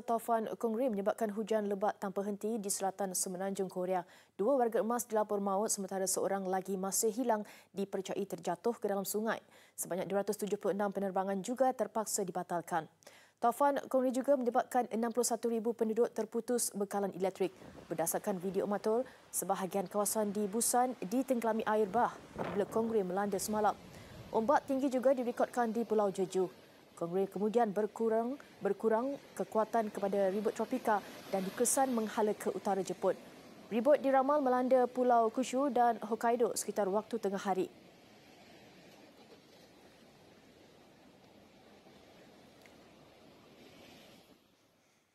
Taufan Kongri menyebabkan hujan lebat tanpa henti di selatan semenanjung Korea. Dua warga emas dilapor maut sementara seorang lagi masih hilang dipercayai terjatuh ke dalam sungai. Sebanyak 276 penerbangan juga terpaksa dibatalkan. Taufan Kongri juga menyebabkan 61,000 penduduk terputus bekalan elektrik. Berdasarkan video amatur, sebahagian kawasan di Busan ditenggelami air bah apabila Kongri melanda semalam. Ombak tinggi juga direkodkan di Pulau Jeju. Kongres kemudian berkurang berkurang kekuatan kepada ribut tropika dan dikesan menghala ke utara Jepun. Ribut diramal melanda Pulau Kushu dan Hokkaido sekitar waktu tengah hari.